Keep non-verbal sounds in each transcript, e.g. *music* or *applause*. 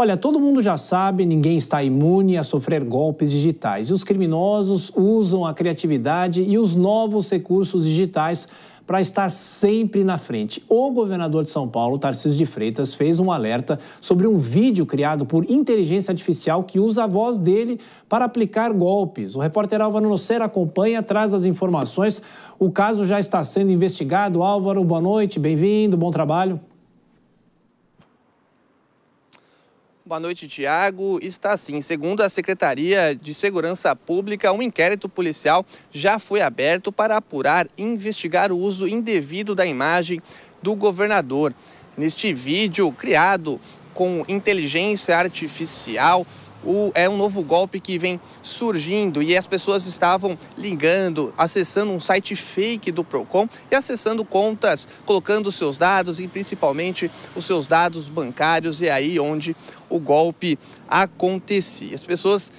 Olha, todo mundo já sabe, ninguém está imune a sofrer golpes digitais. E os criminosos usam a criatividade e os novos recursos digitais para estar sempre na frente. O governador de São Paulo, Tarcísio de Freitas, fez um alerta sobre um vídeo criado por inteligência artificial que usa a voz dele para aplicar golpes. O repórter Álvaro Nocera acompanha, traz as informações. O caso já está sendo investigado. Álvaro, boa noite, bem-vindo, bom trabalho. Boa noite, Tiago. Está sim. Segundo a Secretaria de Segurança Pública, um inquérito policial já foi aberto para apurar e investigar o uso indevido da imagem do governador. Neste vídeo criado com inteligência artificial, o, é um novo golpe que vem surgindo e as pessoas estavam ligando, acessando um site fake do Procon e acessando contas, colocando seus dados e principalmente os seus dados bancários e aí onde o golpe acontecia. As pessoas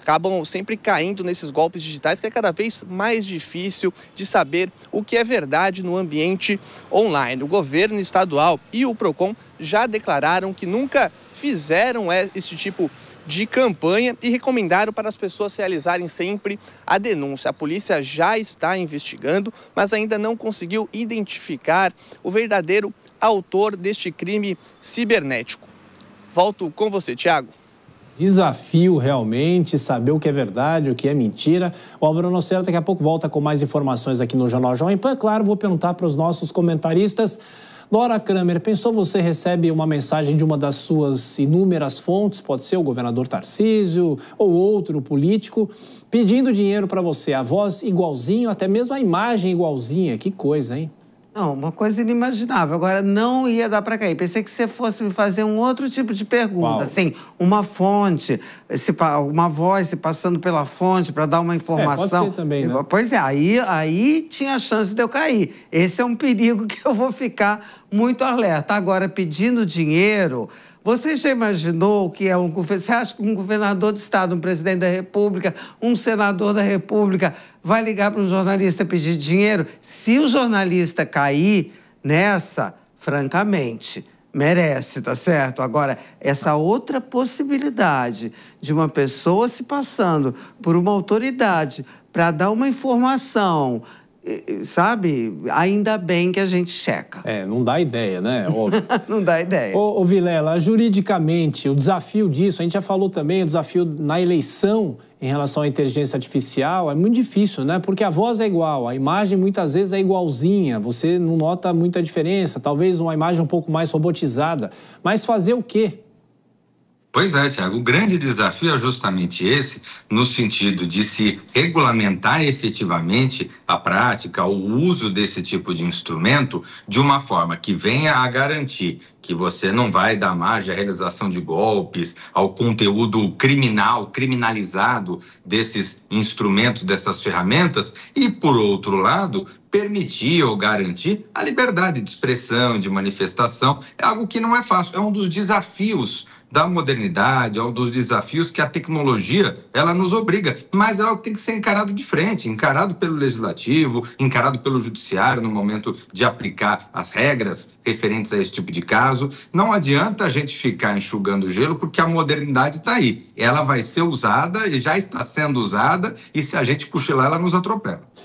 acabam sempre caindo nesses golpes digitais que é cada vez mais difícil de saber o que é verdade no ambiente online. O governo estadual e o Procon já declararam que nunca fizeram é, esse tipo de de campanha e recomendaram para as pessoas realizarem sempre a denúncia. A polícia já está investigando, mas ainda não conseguiu identificar o verdadeiro autor deste crime cibernético. Volto com você, Tiago desafio realmente, saber o que é verdade, o que é mentira. O Álvaro Nocera daqui a pouco volta com mais informações aqui no Jornal Jovem Pan. É claro, vou perguntar para os nossos comentaristas Laura Kramer, pensou você recebe uma mensagem de uma das suas inúmeras fontes, pode ser o governador Tarcísio ou outro político, pedindo dinheiro para você, a voz igualzinho, até mesmo a imagem igualzinha. Que coisa, hein? Não, uma coisa inimaginável. Agora, não ia dar para cair. Pensei que você fosse me fazer um outro tipo de pergunta, assim, uma fonte, se, uma voz se passando pela fonte para dar uma informação. É, pode ser também, né? Pois é, aí, aí tinha a chance de eu cair. Esse é um perigo *laughs* que eu vou ficar muito alerta. Agora, pedindo dinheiro, você já imaginou que é um... Você acha que um governador de estado, um presidente da república, um senador da república vai ligar para um jornalista pedir dinheiro. Se o jornalista cair nessa, francamente, merece, tá certo? Agora, essa outra possibilidade de uma pessoa se passando por uma autoridade para dar uma informação sabe? Ainda bem que a gente checa. É, não dá ideia, né? Óbvio. *laughs* não dá ideia. Ô, ô, Vilela, juridicamente, o desafio disso, a gente já falou também, o desafio na eleição em relação à inteligência artificial é muito difícil, né? Porque a voz é igual, a imagem muitas vezes é igualzinha, você não nota muita diferença, talvez uma imagem um pouco mais robotizada. Mas fazer o quê? Pois é, Tiago. O grande desafio é justamente esse, no sentido de se regulamentar efetivamente a prática, o uso desse tipo de instrumento, de uma forma que venha a garantir que você não vai dar margem à realização de golpes, ao conteúdo criminal, criminalizado desses instrumentos, dessas ferramentas, e, por outro lado, permitir ou garantir a liberdade de expressão, de manifestação. É algo que não é fácil, é um dos desafios da modernidade, ou dos desafios que a tecnologia ela nos obriga, mas é algo que tem que ser encarado de frente, encarado pelo legislativo, encarado pelo judiciário no momento de aplicar as regras referentes a esse tipo de caso. Não adianta a gente ficar enxugando gelo, porque a modernidade está aí. Ela vai ser usada e já está sendo usada, e se a gente cochilar, ela nos atropela.